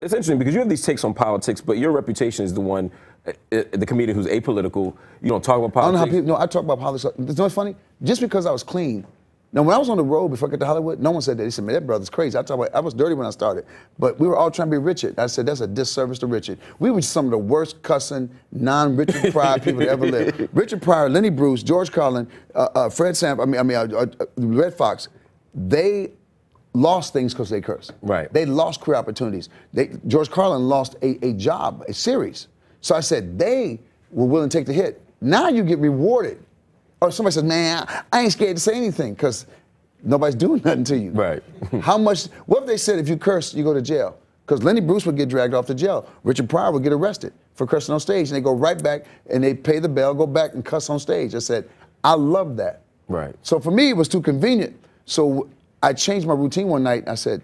It's interesting because you have these takes on politics, but your reputation is the one, uh, uh, the comedian who's apolitical. You don't talk about politics. I don't know how people. No, I talk about politics. You know what's funny? Just because I was clean. Now, when I was on the road before I got to Hollywood, no one said that. They said, "Man, that brother's crazy." I talk about, I was dirty when I started, but we were all trying to be Richard. I said, "That's a disservice to Richard." We were some of the worst cussing, non-Richard Pryor people to ever live. Richard Pryor, Lenny Bruce, George Carlin, uh, uh, Fred Sanford. I mean, I mean, uh, Red Fox. They lost things because they cursed. Right. They lost career opportunities. They, George Carlin lost a, a job, a series. So I said, they were willing to take the hit. Now you get rewarded. Or somebody says, man, I ain't scared to say anything because nobody's doing nothing to you. Right. How much, what if they said if you curse, you go to jail? Because Lenny Bruce would get dragged off to jail. Richard Pryor would get arrested for cursing on stage. And they go right back and they pay the bail, go back and cuss on stage. I said, I love that. Right. So for me, it was too convenient. So I changed my routine one night. I said,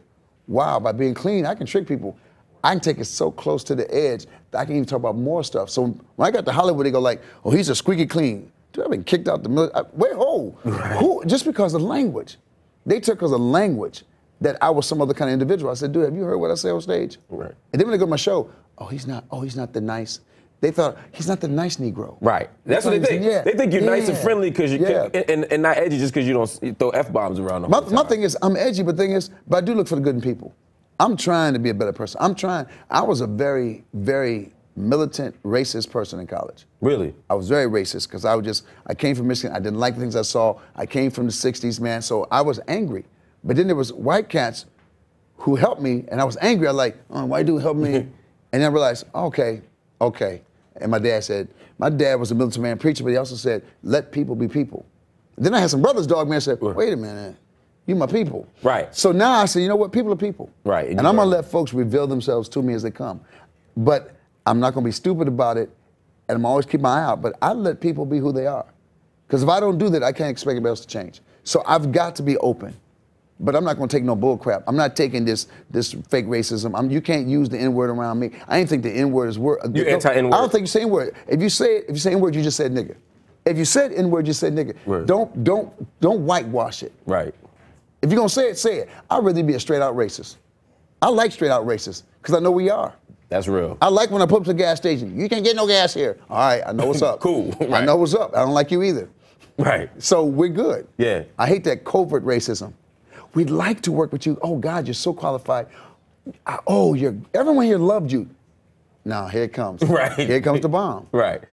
wow, by being clean, I can trick people. I can take it so close to the edge that I can even talk about more stuff. So when I got to Hollywood, they go like, oh, he's a squeaky clean. Dude, I've been kicked out the military. Wait, Right. Who, just because of language. They took us a language that I was some other kind of individual. I said, dude, have you heard what I say on stage? Right. And then when they go to my show, oh, he's not, oh, he's not the nice they thought he's not the nice Negro. Right. That's what they think. Yeah. They think you're yeah. nice and friendly because you yeah. and, and not edgy just because you don't you throw f bombs around. The my, my thing is, I'm edgy, but the thing is, but I do look for the good in people. I'm trying to be a better person. I'm trying. I was a very, very militant racist person in college. Really? I was very racist because I was just I came from Michigan. I didn't like the things I saw. I came from the '60s, man. So I was angry. But then there was white cats who helped me, and I was angry. I like, oh, why do help me? and then I realized, oh, okay, Okay. And my dad said, my dad was a military man preacher, but he also said, let people be people. Then I had some brothers, dog man, said, wait a minute, you my people. Right. So now I said, you know what, people are people. Right. And, and I'm going to let folks reveal themselves to me as they come. But I'm not going to be stupid about it, and I'm always keep my eye out, but I let people be who they are. Because if I don't do that, I can't expect anybody else to change. So I've got to be open. But I'm not gonna take no bull crap. I'm not taking this this fake racism. I'm, you can't use the N word around me. I ain't think the N word is word. You no, anti N word. I don't think you say N word. If you say if you say N word, you just said nigga. If you said N word, you said nigga. Don't don't don't whitewash it. Right. If you're gonna say it, say it. I'd rather be a straight out racist. I like straight out racists because I know we are. That's real. I like when I pull up to the gas station. You can't get no gas here. All right, I know what's up. cool. Right. I know what's up. I don't like you either. Right. So we're good. Yeah. I hate that covert racism. We'd like to work with you. Oh, God, you're so qualified. I, oh, you're, everyone here loved you. Now, here it comes. Right. Here comes the bomb. Right.